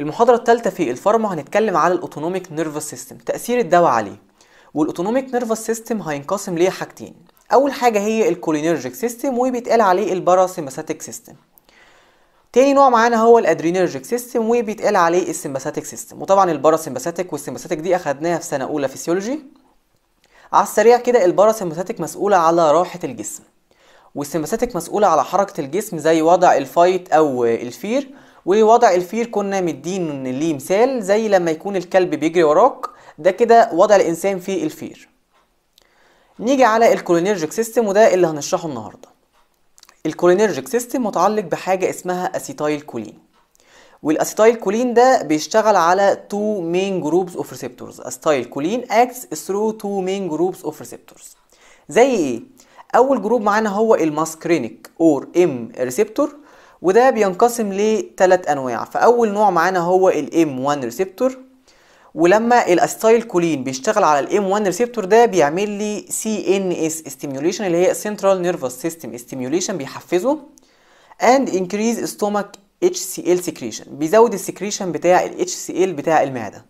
المحاضرة الثالثة في الفارما هنتكلم على الاوتونوميك نيرفس سيستم تأثير الدواء عليه والاوتونوميك نيرفس سيستم هينقسم ليه حاجتين أول حاجة هي الكولينيرجيك سيستم وبيتقال عليه الباراسيمباثيك سيستم تاني نوع معانا هو الادرينيرجيك سيستم وبيتقال عليه السيمباثيك سيستم وطبعا الباراسيمباثيك والسيمباثيك دي اخدناها في سنه اولى فيسيولوجي على السريع كده الباراسيمباثيك مسؤوله على راحه الجسم والسيمباثيك مسؤوله على حركه الجسم زي وضع الفايت او الفير ووضع الفير كنا مدين ليه مثال زي لما يكون الكلب بيجري وراك ده كده وضع الانسان في الفير نيجي على الكولينيرجيك سيستم وده اللي هنشرحه النهارده الكولينيرجيك سيستم متعلق بحاجه اسمها اسيتايل كولين والاسيتايل كولين ده بيشتغل على تو مين جروبس اوف ريسبتورز اسيتايل كولين اكتس ثرو تو مين جروبس اوف ريسبتورز زي ايه اول جروب معانا هو الماسكرينيك اور ام ريسبتور وده بينقسم لثلاث انواع فاول نوع معانا هو الام 1 ريسبتور ولما الاستايل كولين بيشتغل على الام 1 ريسبتور ده بيعمل لي سي ان اس ستيميوليشن اللي هي سنترال نيرفس سيستم ستيميوليشن بيحفزه اند انكريز ستومك اتش سي ال سكريشن بيزود السكريشن بتاع الاتش سي ال بتاع المعده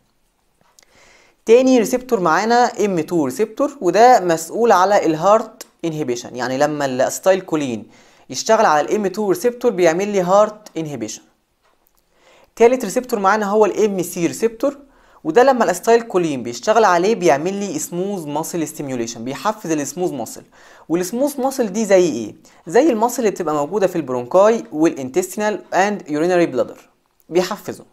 تاني ريسبتور معانا ام 2 ريسبتور وده مسؤول على الهارت Inhibition يعني لما الاستايل كولين يشتغل على الام 2 ريسبتور بيعمل لي هارت انهيبيشن تالت ريسبتور معانا هو الام سي ريسبتور وده لما الاستايل كولين بيشتغل عليه بيعمل لي سموز ماسل ستيميوليشن بيحفز السموز ماسل والسموز ماسل دي زي ايه زي الماسل اللي بتبقى موجوده في البرونكاي والانتستينال اند يورينري بلادر بيحفزه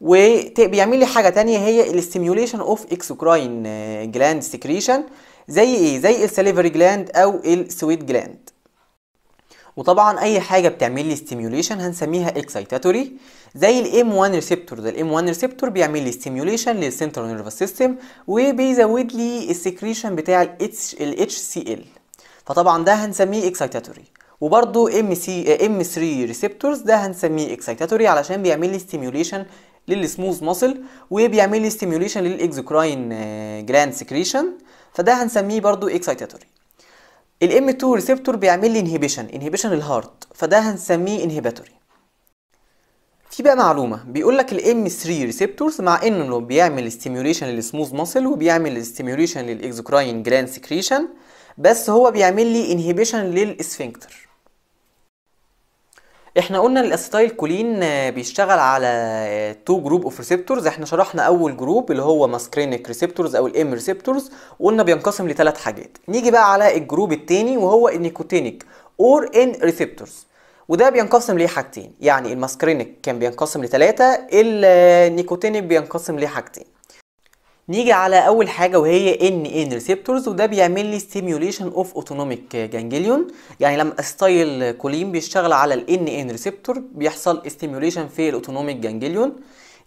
وبيعمل لي حاجه تانية هي الاستيميوليشن اوف اكسوكراين جلاند سكريشن زي ايه زي السليفري جلاند او السويت جلاند وطبعا اي حاجه بتعمل لي ستيميوليشن هنسميها اكسايتاتوري زي الام 1 ريسبتور ده الام 1 ريسبتور بيعمل لي ستيميوليشن للسنترال نيرفس سيستم وبيزود لي السكريشن بتاع الاتش سي ال فطبعا ده هنسميه اكسايتاتوري وبرده ام سي ام 3 ريسبتورز ده هنسميه اكسايتاتوري علشان بيعمل لي ستيميوليشن للسموث ماسل وبيعمل لي ستيميوليشن للاكزوكراين جلاند سكريشن فده هنسميه برده اكسايتاتوري الام 2 ريسبتور بيعمل لي انهبيشن انهيبيشن الهارت فده هنسميه انهبيتوري في بقى معلومه بيقول لك الام 3 ريسبتورز مع انه بيعمل ستيميوليشن للسموث ماسل وبيعمل ستيميوليشن للاكزوكراين جلاند سكريشن بس هو بيعمل لي انهبيشن للاسفنكتر احنا قلنا الاسيتايل كولين بيشتغل على تو جروب اوف ريسبتورز احنا شرحنا اول جروب اللي هو ماسكرينيك ريسبتورز او الام ريسبتورز وقلنا بينقسم لثلاث حاجات نيجي بقى على الجروب التاني وهو النيكوتينيك اور ان ريسبتورز وده بينقسم ليه حاجتين يعني الماسكرينيك كان بينقسم لثلاثه النيكوتينيك بينقسم ليه حاجتين نيجي على اول حاجه وهي ان ان ريسبتورز وده بيعمل لي ستيميوليشن اوف اوتونوميك جانجليون يعني لما استايل كولين بيشتغل على الان ان ريسبتور بيحصل ستيميوليشن في الاوتونوميك جانجليون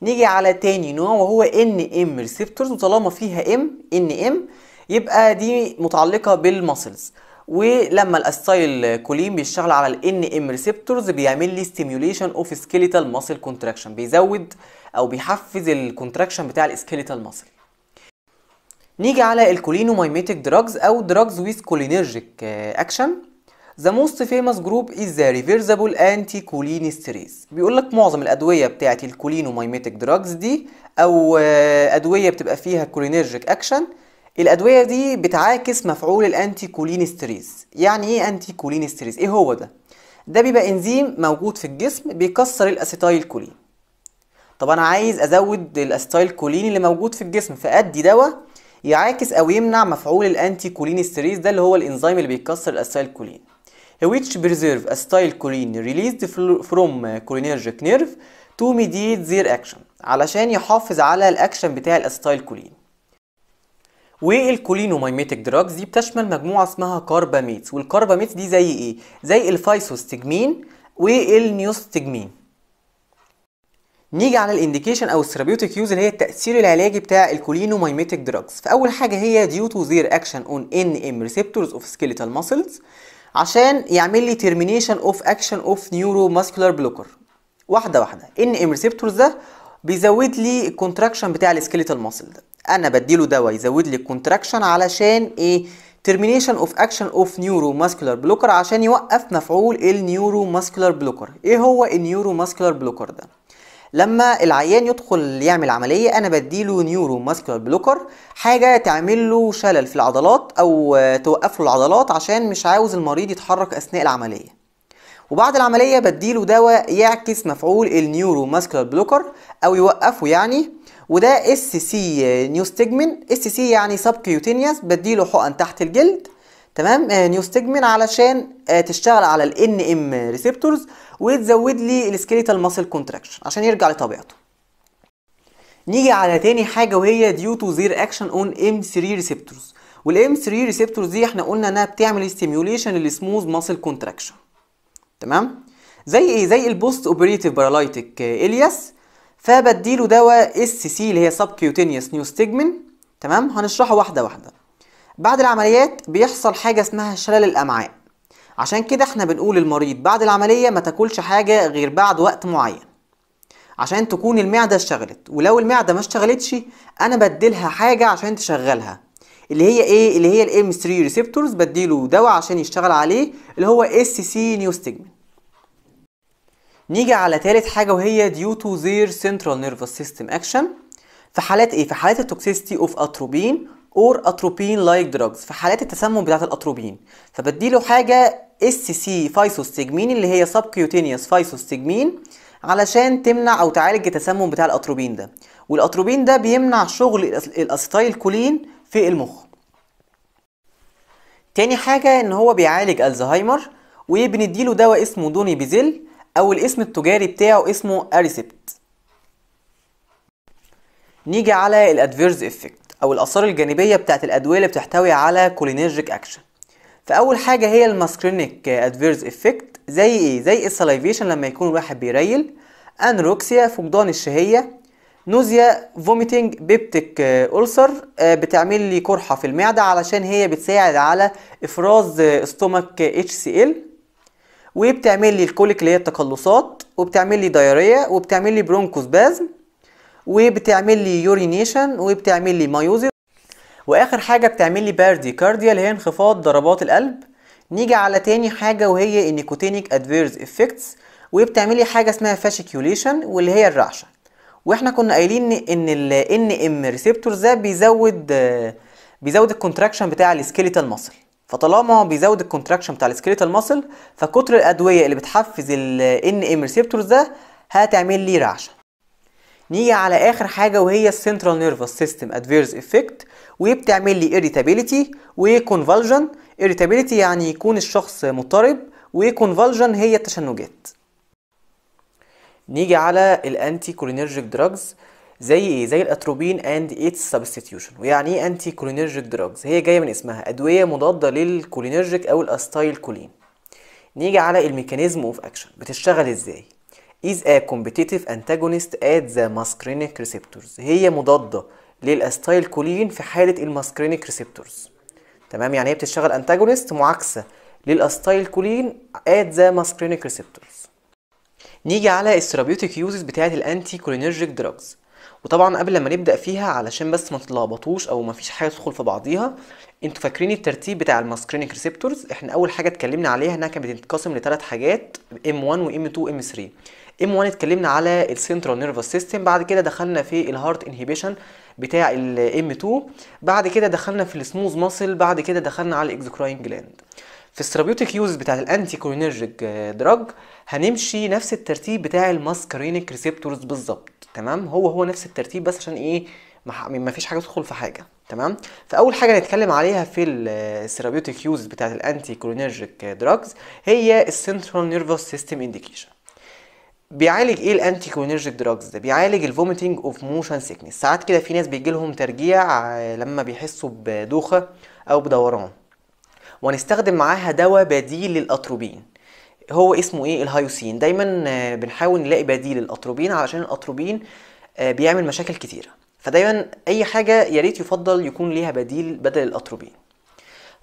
نيجي على تاني نوع وهو ان ام ريسبتورز وطالما فيها ام ان ام يبقى دي متعلقه بالماسلز ولما الاستايل كولين بيشتغل على الان ام ريسبتورز بيعمل لي ستيميوليشن اوف سكيليتال ماسل كونتراكشن بيزود او بيحفز الكونتراكشن بتاع السكيليتال ماسل نيجي على الكولينو مايميتك دراجز او دراجز ويز كولينرجيك اكشن ذا موست فيموس جروب از ذا ريفيرزابل انتي كولينستريز بيقول لك معظم الادويه بتاعه مايميتك دراجز دي او آه، ادويه بتبقى فيها كولينرجيك اكشن الادويه دي بتعاكس مفعول الانتي كولينستريز يعني ايه انتي كولينستريز ايه هو ده ده بيبقى انزيم موجود في الجسم بيكسر الاسيتايل كولين طب انا عايز ازود الاسيتايل كولين اللي موجود في الجسم فادي دواء يعاكس او يمنع مفعول الانتي ستريس ده اللي هو الانزيم اللي بيكسر الاسايل كولين which preserve acetyl choline released from cholinergic nerve to mediate their action علشان يحافظ على الاكشن بتاع الاسيتايل كولين والكولينوميميتك دراجز دي بتشمل مجموعه اسمها كارباميتس والكارباميتس دي زي ايه زي الفايسوستجمين والنيوستجمين نيجي على الانديكيشن او الثيرابيوتيك يوز اللي هي التاثير العلاجي بتاع الكولينومايميتيك دراجز فاول حاجه هي ديو تو زير اكشن اون ان ام ريسبتورز اوف سكيليتال ماسلز عشان يعمل لي تيرمينيشن اوف اكشن اوف نيورو ماسكولار بلوكر واحده واحده ان ام ريسبتورز ده بيزود لي الكونتراكشن بتاع السكيليتال ماسل ده انا بديله دواء يزود لي الكونتراكشن علشان ايه ترمينيشن اوف اكشن اوف نيورو ماسكولار بلوكر عشان يوقف مفعول النيورو ماسكولار بلوكر ايه هو النيورو ماسكولار بلوكر ده لما العيان يدخل يعمل عمليه انا بديله نيورو ماسكولار بلوكر حاجه تعمل له شلل في العضلات او توقف له العضلات عشان مش عاوز المريض يتحرك اثناء العمليه وبعد العمليه بديله دواء يعكس مفعول النيورو ماسكولار بلوكر او يوقفه يعني وده اس سي نيوستيجمين اس سي يعني سبكيوتينيوس بديله حقن تحت الجلد تمام آه، نيو علشان آه، تشتغل على ال ان ام ريسبتورز وتزود لي السكيليتال ماسل كونتراكشن عشان يرجع لطبيعته نيجي على تاني حاجه وهي ديو تو زير اكشن اون ام 3 ريسبتورز والام 3 ريسبتورز دي احنا قلنا انها بتعمل ستيميوليشن للسموث ماسل كونتراكشن تمام زي ايه زي البوست اوبريتيف بارالايتيك الياس فبديله دواء اس سي اللي هي سب كيوتينيوس نيوستيجمن تمام هنشرحه واحده واحده بعد العمليات بيحصل حاجة اسمها شلل الأمعاء عشان كده احنا بنقول المريض بعد العملية ما تاكلش حاجة غير بعد وقت معين عشان تكون المعدة اشتغلت ولو المعدة ما اشتغلتش انا بديلها حاجة عشان تشغلها اللي هي ايه اللي هي الام 3 ريسبتورز بديله دواء عشان يشتغل عليه اللي هو اس سي نيوستجمن نيجي على تالت حاجة وهي ديو تو زير سنترال نيرفس سيستم اكشن في حالات ايه في حالات التوكسيستي اوف اتروبين اور اتروبين لايك دراجز في حالات التسمم بتاعه الاتروبين فبديله حاجه اس سي فايسوستيجمين اللي هي سب كيوتينيوس فايسوستيجمين علشان تمنع او تعالج التسمم بتاع الاتروبين ده والاتروبين ده بيمنع شغل الاسيتايل كولين في المخ تاني حاجه ان هو بيعالج الزهايمر وبنديله دواء اسمه دوني بيزيل او الاسم التجاري بتاعه اسمه اريسبت نيجي على الادفيرز افكت او الاثار الجانبيه بتاعت الادويه اللي بتحتوي على كولينيرجيك اكشن فاول حاجه هي الماسكرينيك ادفيرز افكت زي ايه زي السلايفيشن لما يكون الواحد بيريل انوركسيا فقدان الشهيه نوزيا فوميتنج بيبتك اولسر آه، آه، بتعمل لي قرحة في المعدة علشان هي بتساعد على إفراز استومك اتش سي ال وبتعمل لي الكوليك اللي هي التقلصات وبتعمل لي دايرية وبتعمل لي برونكوسبازم وبتعمل لي يورينيشن وبتعمل لي مايوزيس واخر حاجه بتعمل لي بارديكارديا اللي هي انخفاض ضربات القلب نيجي على تاني حاجه وهي النيكوتينيك ادفيرس افكتس وبتعمل لي حاجه اسمها فاشيكيوليشن واللي هي الرعشه واحنا كنا قايلين ان ال ان ام ريسبتورز ده بيزود بيزود الكونتراكشن بتاع السكيليتال ماسل فطالما هو بيزود الكونتراكشن بتاع السكيليتال ماسل فكتر الادويه اللي بتحفز ال ان ام ريسبتورز ده هتعمل لي رعشه نيجي على اخر حاجه وهي السنترال نيرفس سيستم ادفيرس افكت وهي بتعمل لي اريتابيليتي وكونفالجن اريتابيليتي يعني يكون الشخص مضطرب وكونفالجن هي التشنجات نيجي على الانتي كولينرجيك دراجز زي ايه زي الاتروبين اند ايتس سبستيتيوشن ويعني ايه انتي كولينرجيك دراجز هي جايه من اسمها ادويه مضاده للكولينرجيك او الاستايل كولين نيجي على الميكانيزم اوف اكشن بتشتغل ازاي is a competitive antagonist at the muscarinic receptors هي مضادة للاستايل كولين في حالة الماسكرينيك ريسبتورز تمام يعني هي بتشتغل انتاجونست معاكسة للاستايل كولين at the muscarinic receptors نيجي على الثيرابيوتيك يوزز بتاعة الانتي كولينرجيك دراجز وطبعا قبل ما نبدا فيها علشان بس ما تتلخبطوش او ما فيش حاجه تدخل في بعضيها انتوا فاكرين الترتيب بتاع الماسكرينيك ريسبتورز احنا اول حاجه اتكلمنا عليها انها كانت بتتقسم لثلاث حاجات m 1 و m 2 و m 3 ام 1 اتكلمنا على السنترال نيرفوس سيستم بعد كده دخلنا في الهارت انهيبيشن بتاع الام 2 بعد كده دخلنا في السموز ماسل بعد كده دخلنا على الاكزوكراين جلاند في الثيرابيوتيك يوز بتاعت الانتي آه، كولينرجيك دراج هنمشي نفس الترتيب بتاع الماسكارينيك ريسبتورز بالظبط تمام هو هو نفس الترتيب بس عشان ايه ما فيش حاجه تدخل في حاجه تمام فاول حاجه نتكلم عليها في الثيرابيوتيك يوز بتاعت الانتي آه، كولينرجيك دراجز هي السنترال نيرفوس سيستم انديكيشن بيعالج ايه الانتي كوينرجيك دراجز ده بيعالج الفوميتنج اوف موشن سيكنس ساعات كده في ناس بيجي لهم ترجيع آه، لما بيحسوا بدوخه او بدوران ونستخدم معاها دواء بديل للاتروبين هو اسمه ايه الهايوسين دايما آه، بنحاول نلاقي بديل للاتروبين علشان الاتروبين آه، بيعمل مشاكل كتيره فدايما اي حاجه يا ريت يفضل يكون ليها بديل بدل الاتروبين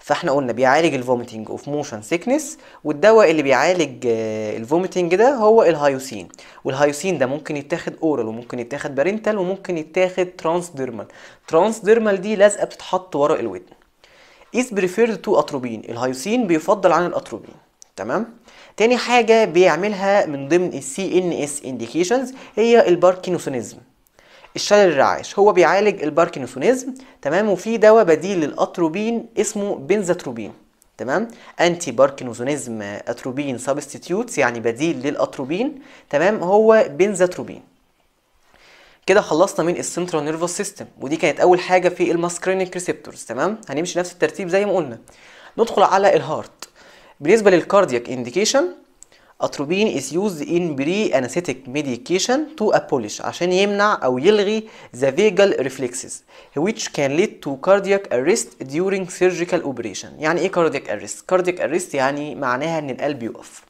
فاحنا قلنا بيعالج الفوميتنج اوف موشن سيكنس والدواء اللي بيعالج آه، الفوميتنج ده هو الهايوسين والهايوسين ده ممكن يتاخد اورال وممكن يتاخد بارنتال وممكن يتاخد ترانس ديرمال دي لازقه بتتحط ورا الودن is preferred to اتروبين الهايوسين بيفضل عن الاتروبين تمام تاني حاجه بيعملها من ضمن السي ان اس انديكيشنز هي الباركنسونيزم الشلل الرعاش هو بيعالج الباركنسونيزم تمام وفي دواء بديل للاتروبين اسمه بنزاتروبين تمام انتي باركنسونيزم اتروبين سبستيتيوتس يعني بديل للاتروبين تمام هو بنزاتروبين كده خلصنا من السنترال نيرفوس سيستم ودي كانت اول حاجه في الماسكرينيك ريسبتورز تمام هنمشي نفس الترتيب زي ما قلنا ندخل على الهارت بالنسبه للكاردياك انديكيشن اتروبين is used in pre-anesthetic medication to abolish عشان يمنع أو يلغي the vagal reflexes which can lead to cardiac arrest during surgical operation يعني إيه cardiac arrest؟ cardiac arrest يعني معناها إن القلب يقف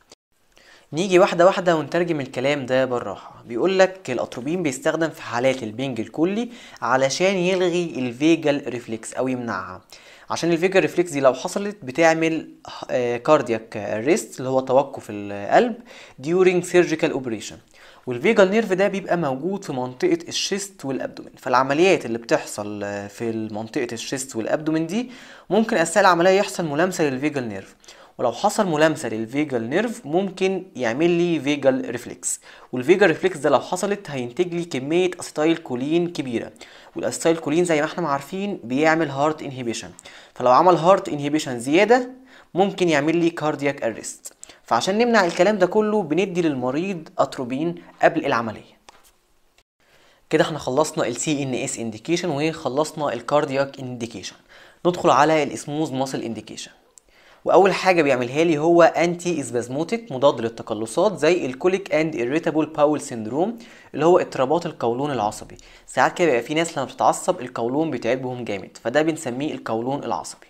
نيجي واحدة واحدة ونترجم الكلام ده بالراحة بيقول لك الأتروبين بيستخدم في حالات البنج الكلي علشان يلغي الفيجال ريفلكس أو يمنعها عشان الفيجر ريفلكس دي لو حصلت بتعمل كاردياك آه، ريست اللي هو توقف القلب during surgical operation والفيجال نيرف ده بيبقى موجود في منطقة الشيست والأبدومين فالعمليات اللي بتحصل آه، في منطقة الشيست والأبدومين دي ممكن أثناء العملية يحصل ملامسة للفيجال نيرف ولو حصل ملامسه للفيجال نيرف ممكن يعمل لي فيجال ريفلكس والفيجال ريفلكس ده لو حصلت هينتج لي كميه استايل كولين كبيره والاستايل كولين زي ما احنا عارفين بيعمل هارت انهيبيشن فلو عمل هارت انهيبيشن زياده ممكن يعمل لي كاردياك ارست فعشان نمنع الكلام ده كله بندي للمريض اتروبين قبل العمليه كده احنا خلصنا السي ان اس انديكيشن وخلصنا الكاردياك انديكيشن ندخل على الاسموز ماسل انديكيشن واول حاجه بيعملها لي هو انتي اسبازموتيك مضاد للتقلصات زي الكوليك اند اريتابل باول سيندروم اللي هو اضطرابات القولون العصبي ساعات كده بيبقى في ناس لما بتتعصب القولون بيتعبهم جامد فده بنسميه القولون العصبي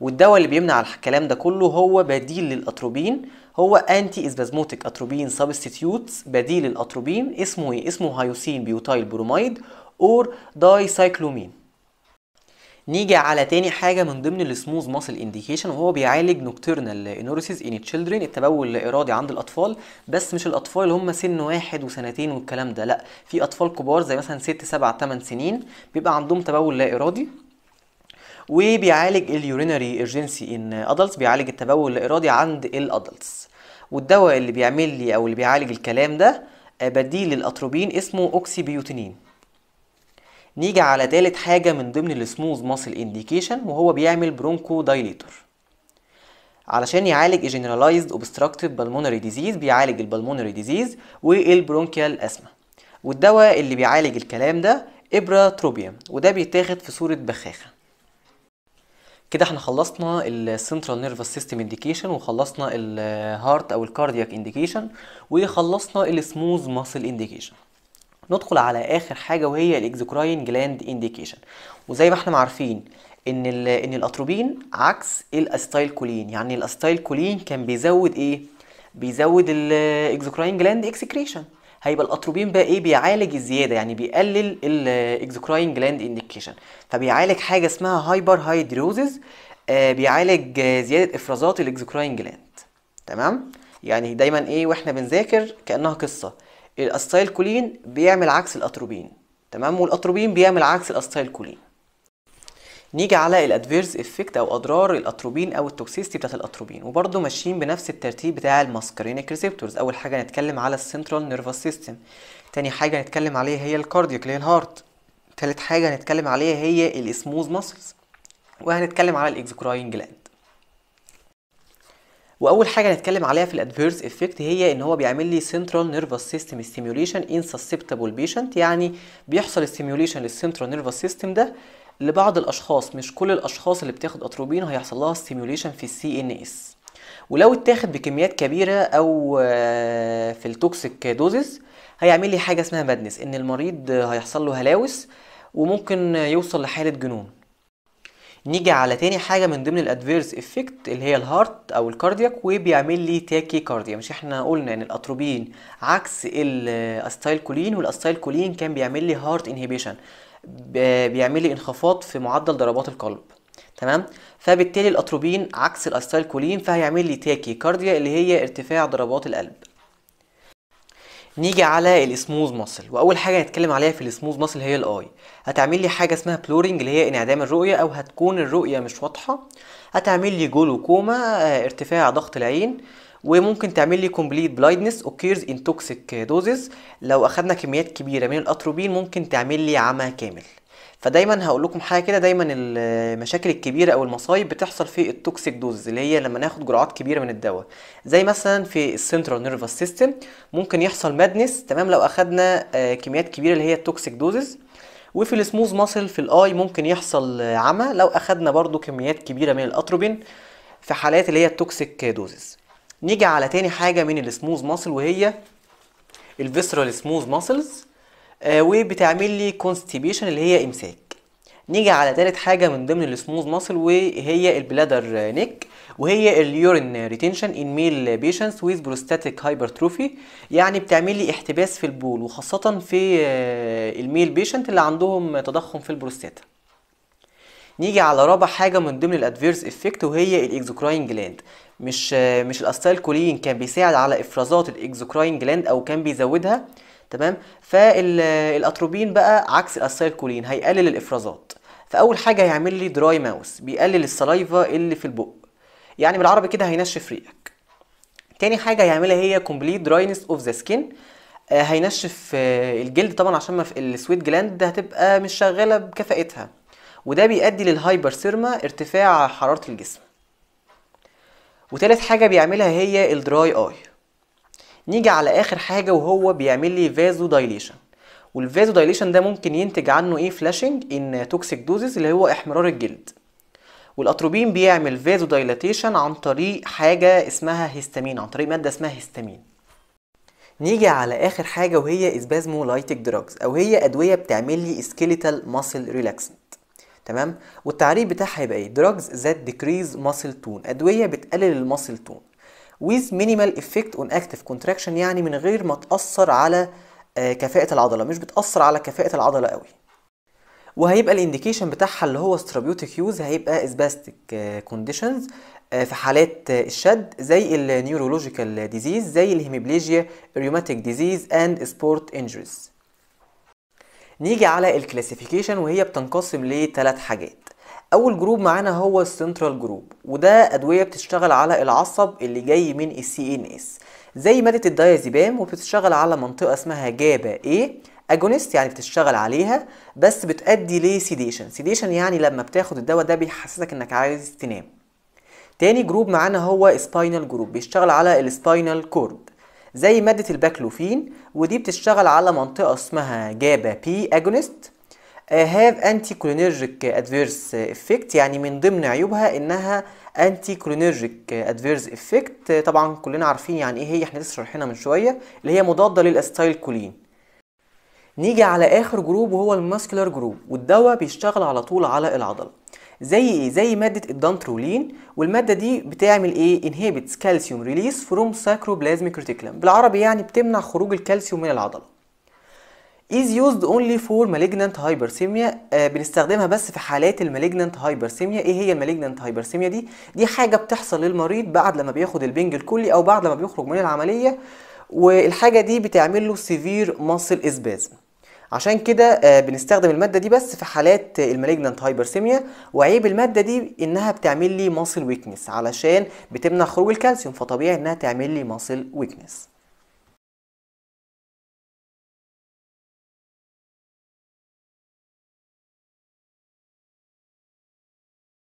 والدواء اللي بيمنع الكلام ده كله هو بديل للاتروبين هو انتي اسبازموتيك اتروبين سبستيتيوتس بديل للاتروبين اسمه ايه اسمه هايوسين بيوتايل بروميد اور دايسايكلومين نيجي على تاني حاجه من ضمن السموز ماسل انديكيشن وهو بيعالج نوكتيرنال انوريسيز ان تشيلدرن التبول الارادي عند الاطفال بس مش الاطفال اللي هم سن واحد وسنتين والكلام ده لا في اطفال كبار زي مثلا ست سبع 8 سنين بيبقى عندهم تبول لا ارادي وبيعالج اليورينري ايرجنسي ان ادلتس بيعالج التبول لا ارادي عند الادلتس والدواء اللي بيعمل لي او اللي بيعالج الكلام ده آه، بديل للاتروبين اسمه اوكسيبيوتينين نيجي على تالت حاجة من ضمن السموز ماسل انديكيشن وهو بيعمل برونكو دايليتور علشان يعالج generalized اوبستراكتيف بالمونري ديزيز بيعالج البالمونري ديزيز والبرونكيال اسما والدواء اللي بيعالج الكلام ده ابرا تروبيوم وده بيتاخد في صورة بخاخة كده احنا خلصنا السنترال نيرفس سيستم انديكيشن وخلصنا الهارت او الكاردياك انديكيشن وخلصنا السموز ماسل انديكيشن ندخل على اخر حاجه وهي الاكزوكراين جلاند انديكيشن وزي ما احنا عارفين ان ان الاتروبين عكس الاستايلكولين يعني الاستايلكولين كان بيزود ايه بيزود الاكزوكراين جلاند اكسكريشن هيبقى الاتروبين بقى ايه بيعالج الزياده يعني بيقلل الاكزوكراين جلاند انديكيشن فبيعالج حاجه اسمها هايبر هيدروزز آه بيعالج زياده افرازات الاكزوكراين جلاند تمام يعني دايما ايه واحنا بنذاكر كانها قصه الاستايلكولين بيعمل عكس الاتروبين تمام والاتروبين بيعمل عكس الاستايلكولين نيجي على الادفيرس افكت او اضرار الاتروبين او التوكسيستي بتاعت الاتروبين وبرده ماشيين بنفس الترتيب بتاع الماسكرينيك ريسبتورز اول حاجه نتكلم على السنترال نيرفس سيستم تاني حاجه نتكلم عليها هي الكاردياك اللي هي الهارت تالت حاجه هنتكلم عليها هي الاسموز ماسلز وهنتكلم على الاكزوكراين جلاند واول حاجه هنتكلم عليها في الادفيرس افكت هي ان هو بيعمل لي سنترال نيرفس سيستم ستيميوليشن ان سسبتبل بيشنت يعني بيحصل ستيميوليشن للسنترال نيرفس سيستم ده لبعض الاشخاص مش كل الاشخاص اللي بتاخد اتروبين هيحصل لها ستيميوليشن في السي ان اس ولو اتاخد بكميات كبيره او آه، في التوكسيك دوزز هيعمل لي حاجه اسمها مادنس ان المريض هيحصل له هلاوس وممكن يوصل لحاله جنون نيجي على تاني حاجه من ضمن الادفيرس افكت اللي هي الهارت او الكاردياك وبيعمل لي تاكي كارديا مش احنا قلنا ان الاتروبين عكس الاستايل كولين والاستايل كولين كان بيعمل لي هارت انهيبيشن بيعمل لي انخفاض في معدل ضربات القلب تمام فبالتالي الاتروبين عكس الاستايل كولين فهيعمل لي تاكي كارديا اللي هي ارتفاع ضربات القلب نيجي على السموز ماسل واول حاجه هنتكلم عليها في السموز ماسل هي الاي هتعمل لي حاجه اسمها بلورنج اللي هي انعدام الرؤيه او هتكون الرؤيه مش واضحه هتعمل لي جلوكوما آه، ارتفاع ضغط العين وممكن تعمل لي كومبليت بلايدنس اوكيرز ان توكسيك دوزز لو اخدنا كميات كبيره من الاتروبين ممكن تعمل لي عمى كامل فدايما هقول لكم حاجه كده دايما المشاكل الكبيره او المصايب بتحصل في التوكسيك دوز اللي هي لما ناخد جرعات كبيره من الدواء زي مثلا في السنترال نيرفس سيستم ممكن يحصل مادنس تمام لو اخدنا آه، كميات كبيره اللي هي التوكسيك دوزز وفي السموز ماسل في الاي ممكن يحصل آه، عمى لو اخدنا برضو كميات كبيره من الاتروبين في حالات اللي هي التوكسيك دوزز نيجي على تاني حاجه من السموز ماسل وهي الفيسرال سموز ماسلز آه، وبتعمل لي كونستيبيشن اللي هي امساك نيجي على تالت حاجة من ضمن السموز ماسل وهي البلادر نيك وهي اليورين ريتنشن ان ميل بيشنتس ويز بروستاتيك هايبرتروفي يعني بتعمل لي احتباس في البول وخاصة في آه، الميل بيشنت اللي عندهم تضخم في البروستاتا نيجي على رابع حاجة من ضمن الادفيرس افكت وهي الاكزوكراين جلاند مش آه، مش الاستايل كولين كان بيساعد على افرازات الاكزوكراين جلاند او كان بيزودها تمام فالاتروبين بقى عكس كولين هيقلل الافرازات فاول حاجه هيعمل لي دراي ماوس بيقلل السلايفا اللي في البق يعني بالعربي كده هينشف ريقك تاني حاجه هيعملها هي كومبليت دراينس اوف ذا سكين هينشف آه، الجلد طبعا عشان ما السويت جلاند هتبقى مش شغاله بكفاءتها وده بيؤدي للهايبر سيرما ارتفاع حراره الجسم وتالت حاجه بيعملها هي الدراي اي نيجي على اخر حاجه وهو بيعمل لي فازو دايليشن والفازو دايليشن ده ممكن ينتج عنه ايه فلاشنج ان توكسيك دوزز اللي هو احمرار الجلد والاتروبين بيعمل فازو دايلاتيشن عن طريق حاجه اسمها هيستامين عن طريق ماده اسمها هيستامين نيجي على اخر حاجه وهي اسبازمولايتيك دراجز او هي ادويه بتعمل لي سكيليتال ماسل ريلاكسنت تمام والتعريف بتاعها هيبقى ايه دراجز ذات ديكريز ماسل تون ادويه بتقلل الماسل تون with minimal effect on active contraction يعني من غير ما تأثر على آه، كفاءة العضلة مش بتأثر على كفاءة العضلة قوي وهيبقى الانديكيشن بتاعها اللي هو سترابيوتيك يوز هيبقى اسباستيك آه، آه، كونديشنز في حالات الشد زي النيورولوجيكال ديزيز زي الهيميبليجيا ريوماتيك ديزيز اند سبورت انجريز نيجي على الكلاسيفيكيشن وهي بتنقسم لثلاث حاجات اول جروب معانا هو السنترال جروب وده ادويه بتشتغل على العصب اللي جاي من السي ان اس زي ماده الدايازيبام وبتشتغل على منطقه اسمها جابا اي اجونست يعني بتشتغل عليها بس بتؤدي لسيديشن سيديشن يعني لما بتاخد الدواء ده بيحسسك انك عايز تنام تاني جروب معانا هو سباينال جروب بيشتغل على السباينال كورد زي ماده الباكلوفين ودي بتشتغل على منطقه اسمها جابا بي اجونست هاف انتي كولينرجيك ادفيرس افكت يعني من ضمن عيوبها انها انتي كولينرجيك ادفيرس افكت طبعا كلنا عارفين يعني ايه هي احنا لسه شارحينها من شويه اللي هي مضاده للاستايل كولين نيجي على اخر جروب وهو الماسكولار جروب والدواء بيشتغل على طول على العضله زي ايه زي ماده الدانترولين والماده دي بتعمل ايه انهبتس كالسيوم ريليس فروم ساكروبلازميك ريتيكولم بالعربي يعني بتمنع خروج الكالسيوم من العضله is used only for malignant hypersemia آه بنستخدمها بس في حالات المالجننت هايبرسيميا ايه هي المالجننت هايبرسيميا دي دي حاجه بتحصل للمريض بعد لما بياخد البنج الكلي او بعد لما بيخرج من العمليه والحاجه دي بتعمل له سيفير ماسل اسبازم عشان كده آه بنستخدم الماده دي بس في حالات المالجننت هايبرسيميا وعيب الماده دي انها بتعمل لي ماسل ويكنس علشان بتمنع خروج الكالسيوم فطبيعي انها تعمل لي ماسل ويكنس